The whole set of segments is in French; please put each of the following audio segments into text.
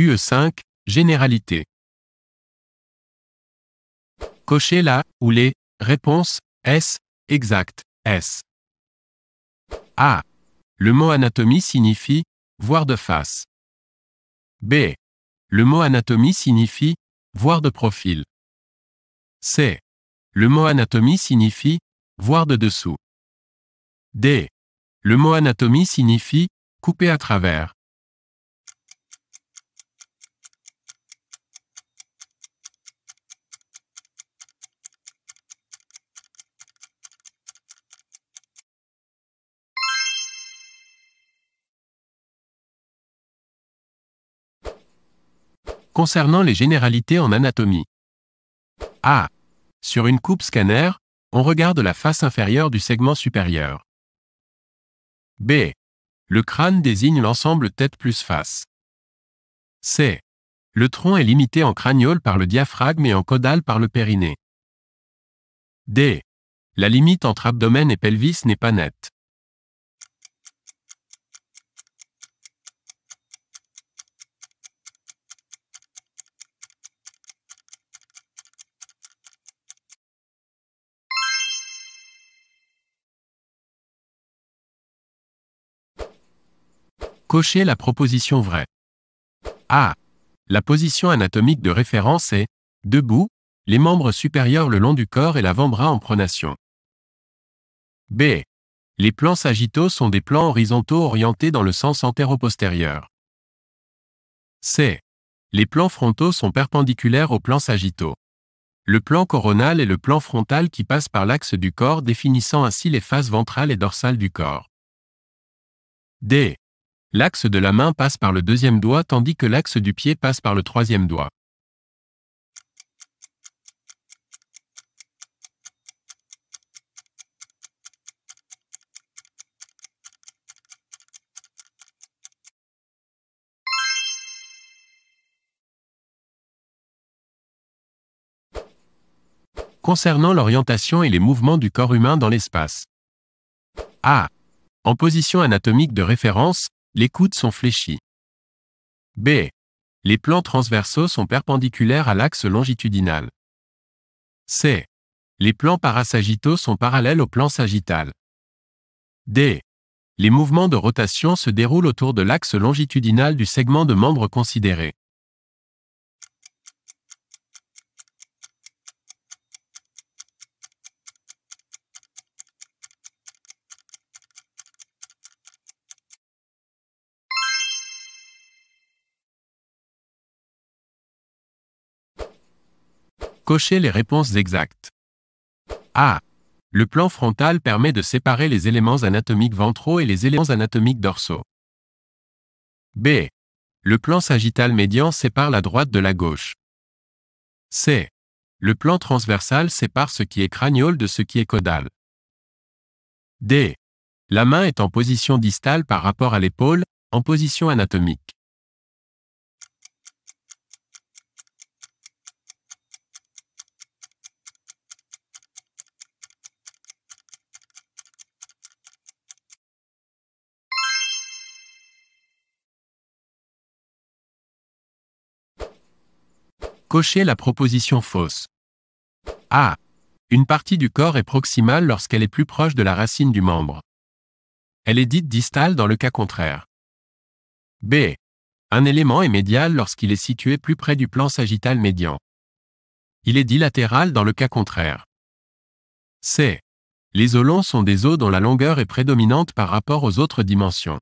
UE5, Généralité. Cochez la ou les réponses S, exact, S. A. Le mot anatomie signifie voir de face. B. Le mot anatomie signifie voir de profil. C. Le mot anatomie signifie voir de dessous. D. Le mot anatomie signifie couper à travers. Concernant les généralités en anatomie. A. Sur une coupe scanner, on regarde la face inférieure du segment supérieur. B. Le crâne désigne l'ensemble tête plus face. C. Le tronc est limité en craniole par le diaphragme et en caudal par le périnée. D. La limite entre abdomen et pelvis n'est pas nette. Cochez la proposition vraie. A. La position anatomique de référence est debout, les membres supérieurs le long du corps et l'avant-bras en pronation. B. Les plans sagittaux sont des plans horizontaux orientés dans le sens antéro-postérieur. C. Les plans frontaux sont perpendiculaires aux plans sagittaux. Le plan coronal est le plan frontal qui passe par l'axe du corps définissant ainsi les faces ventrales et dorsales du corps. D. L'axe de la main passe par le deuxième doigt tandis que l'axe du pied passe par le troisième doigt. Concernant l'orientation et les mouvements du corps humain dans l'espace. A. En position anatomique de référence, les coudes sont fléchis. B. Les plans transversaux sont perpendiculaires à l'axe longitudinal. C. Les plans parasagitaux sont parallèles au plan sagittal. D. Les mouvements de rotation se déroulent autour de l'axe longitudinal du segment de membre considéré. Cochez les réponses exactes. A. Le plan frontal permet de séparer les éléments anatomiques ventraux et les éléments anatomiques dorsaux. B. Le plan sagittal médian sépare la droite de la gauche. C. Le plan transversal sépare ce qui est crânial de ce qui est caudal. D. La main est en position distale par rapport à l'épaule, en position anatomique. Cocher la proposition fausse. A. Ah! Une partie du corps est proximale lorsqu'elle est plus proche de la racine du membre. Elle est dite distale dans le cas contraire. B. Un élément est médial lorsqu'il est situé plus près du plan sagittal médian. Il est dilatéral dans le cas contraire. C. Les longs sont des os dont la longueur est prédominante par rapport aux autres dimensions.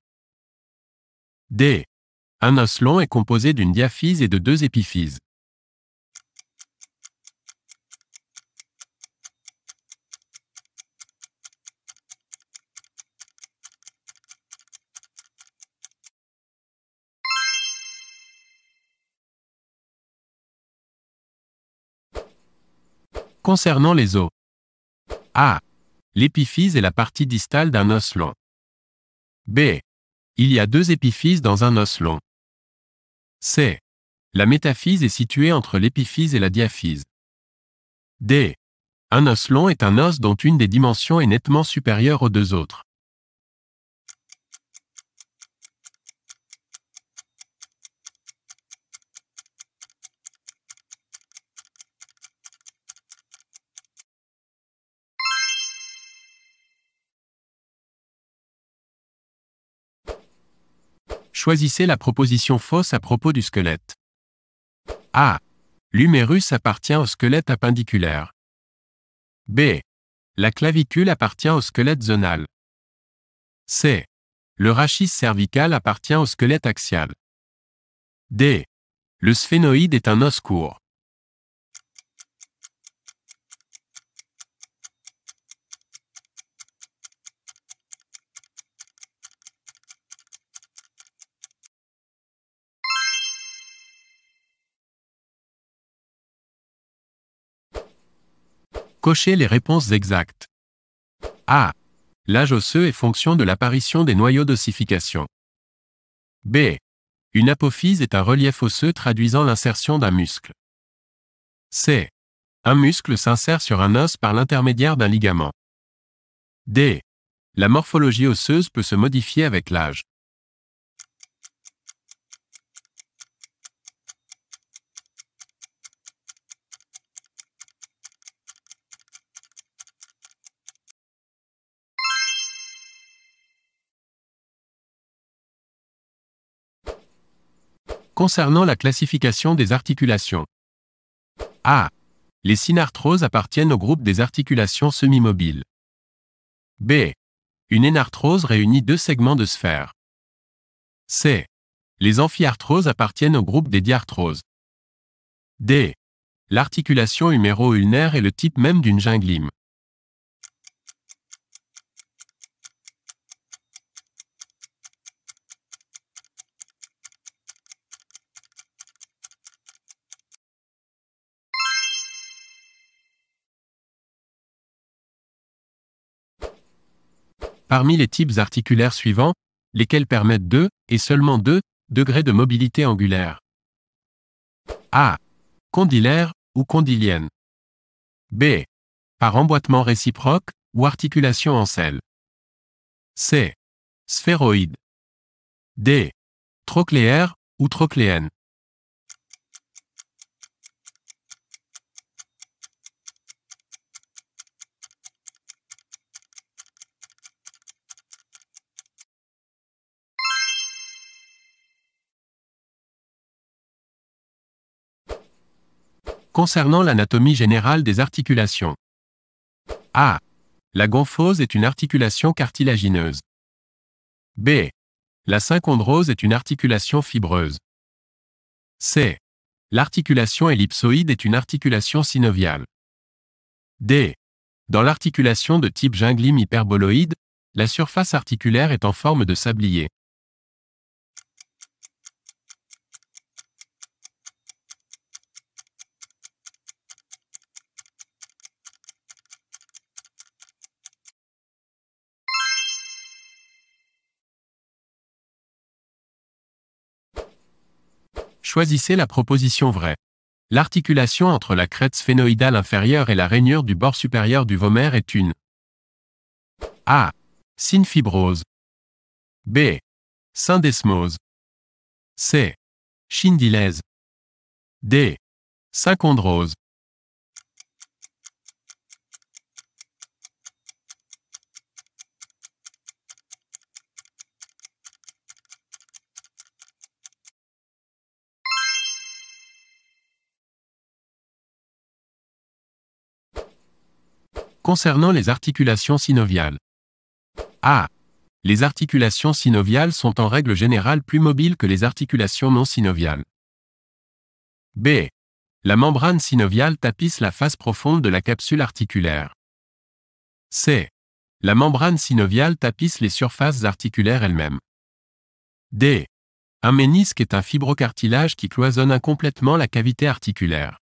D. Un os long est composé d'une diaphyse et de deux épiphyses. Concernant les os. A. L'épiphyse est la partie distale d'un os long. B. Il y a deux épiphyses dans un os long. C. La métaphyse est située entre l'épiphyse et la diaphyse. D. Un os long est un os dont une des dimensions est nettement supérieure aux deux autres. Choisissez la proposition fausse à propos du squelette. A. L'humérus appartient au squelette appendiculaire. B. La clavicule appartient au squelette zonal. C. Le rachis cervical appartient au squelette axial. D. Le sphénoïde est un os court. Cochez les réponses exactes. A. L'âge osseux est fonction de l'apparition des noyaux d'ossification. B. Une apophyse est un relief osseux traduisant l'insertion d'un muscle. C. Un muscle s'insère sur un os par l'intermédiaire d'un ligament. D. La morphologie osseuse peut se modifier avec l'âge. Concernant la classification des articulations. A. Les synarthroses appartiennent au groupe des articulations semi-mobiles. B. Une énarthrose réunit deux segments de sphère. C. Les amphiarthroses appartiennent au groupe des diarthroses. D. L'articulation huméro-ulnaire est le type même d'une ginglime. Parmi les types articulaires suivants, lesquels permettent deux, et seulement deux, degrés de mobilité angulaire. A. Condylaire ou condylienne. B. Par emboîtement réciproque ou articulation en selle. C. Sphéroïde. D. Trochléaire ou trochléenne. Concernant l'anatomie générale des articulations. A. La gonfose est une articulation cartilagineuse. B. La synchondrose est une articulation fibreuse. C. L'articulation ellipsoïde est une articulation synoviale. D. Dans l'articulation de type junglime hyperboloïde, la surface articulaire est en forme de sablier. Choisissez la proposition vraie. L'articulation entre la crête sphénoïdale inférieure et la rainure du bord supérieur du vomère est une A. Synfibrose B. Syndesmose C. Chindylèse D. Synchondrose Concernant les articulations synoviales. A. Les articulations synoviales sont en règle générale plus mobiles que les articulations non synoviales. B. La membrane synoviale tapisse la face profonde de la capsule articulaire. C. La membrane synoviale tapisse les surfaces articulaires elles-mêmes. D. Un ménisque est un fibrocartilage qui cloisonne incomplètement la cavité articulaire.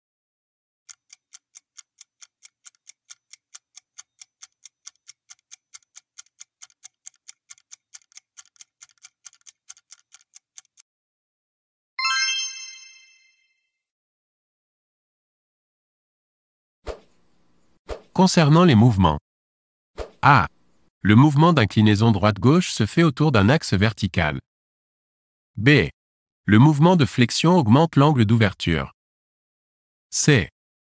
Concernant les mouvements. A. Le mouvement d'inclinaison droite-gauche se fait autour d'un axe vertical. B. Le mouvement de flexion augmente l'angle d'ouverture. C.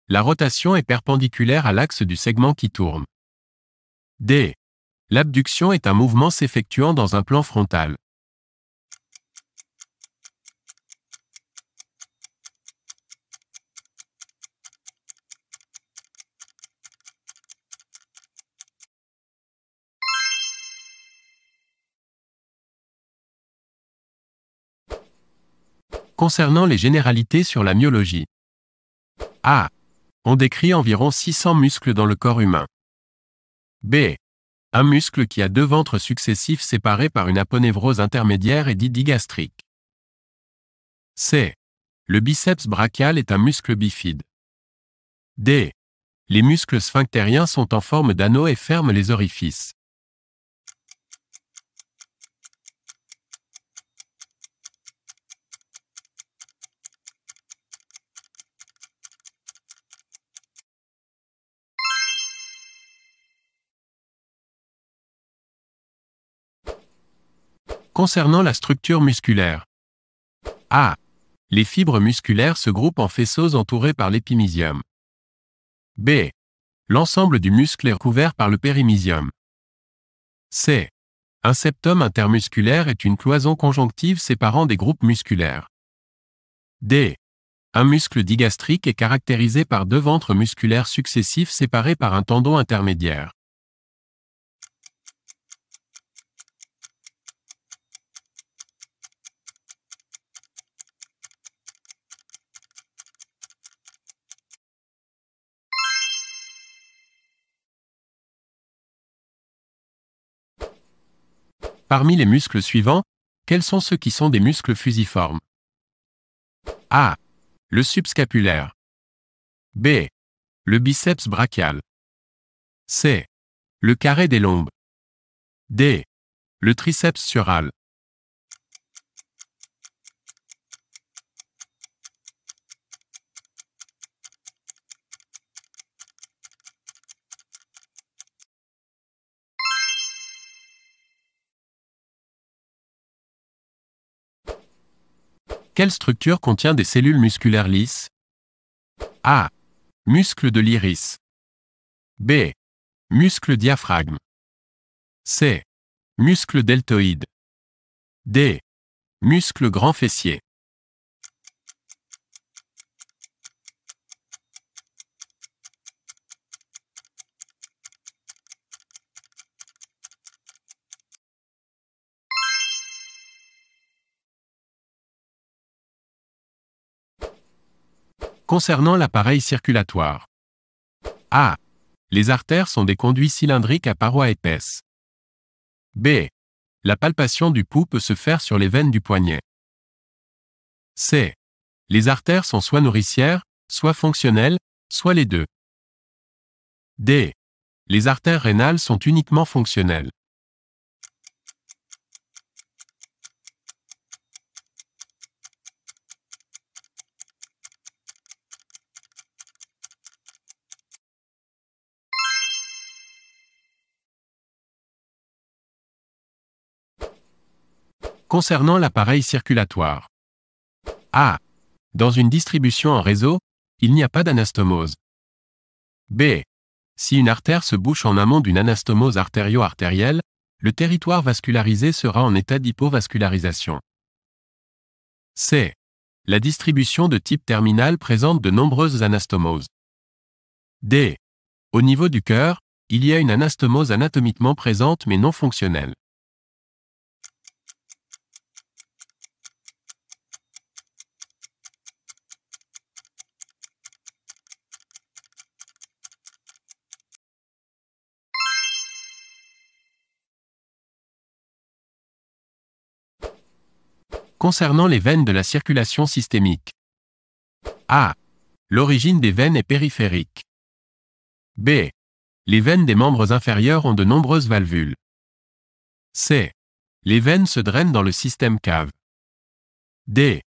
La rotation est perpendiculaire à l'axe du segment qui tourne. D. L'abduction est un mouvement s'effectuant dans un plan frontal. Concernant les généralités sur la myologie. A. On décrit environ 600 muscles dans le corps humain. B. Un muscle qui a deux ventres successifs séparés par une aponévrose intermédiaire est dit digastrique. C. Le biceps brachial est un muscle bifide. D. Les muscles sphinctériens sont en forme d'anneau et ferment les orifices. Concernant la structure musculaire. A. Les fibres musculaires se groupent en faisceaux entourés par l'épimysium. B. L'ensemble du muscle est recouvert par le périmysium. C. Un septum intermusculaire est une cloison conjonctive séparant des groupes musculaires. D. Un muscle digastrique est caractérisé par deux ventres musculaires successifs séparés par un tendon intermédiaire. Parmi les muscles suivants, quels sont ceux qui sont des muscles fusiformes A. Le subscapulaire. B. Le biceps brachial. C. Le carré des lombes. D. Le triceps sural. Quelle structure contient des cellules musculaires lisses A. Muscle de l'iris. B. Muscle diaphragme. C. Muscle deltoïde. D. Muscle grand fessier. Concernant l'appareil circulatoire. A. Les artères sont des conduits cylindriques à parois épaisses. B. La palpation du pouls peut se faire sur les veines du poignet. C. Les artères sont soit nourricières, soit fonctionnelles, soit les deux. D. Les artères rénales sont uniquement fonctionnelles. Concernant l'appareil circulatoire. A. Dans une distribution en réseau, il n'y a pas d'anastomose. B. Si une artère se bouche en amont d'une anastomose artério-artérielle, le territoire vascularisé sera en état d'hypovascularisation. C. La distribution de type terminal présente de nombreuses anastomoses. D. Au niveau du cœur, il y a une anastomose anatomiquement présente mais non fonctionnelle. concernant les veines de la circulation systémique. A. L'origine des veines est périphérique. B. Les veines des membres inférieurs ont de nombreuses valvules. C. Les veines se drainent dans le système cave. D.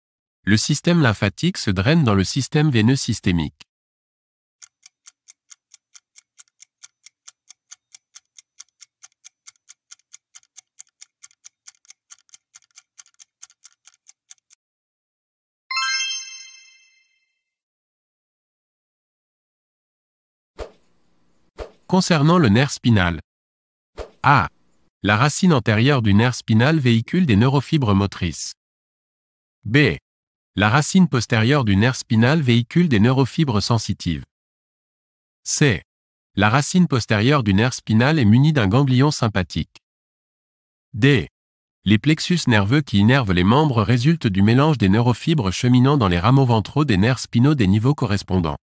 Le système lymphatique se draine dans le système veineux systémique. Concernant le nerf spinal. A. La racine antérieure du nerf spinal véhicule des neurofibres motrices. B. La racine postérieure du nerf spinal véhicule des neurofibres sensitives. C. La racine postérieure du nerf spinal est munie d'un ganglion sympathique. D. Les plexus nerveux qui innervent les membres résultent du mélange des neurofibres cheminant dans les rameaux ventraux des nerfs spinaux des niveaux correspondants.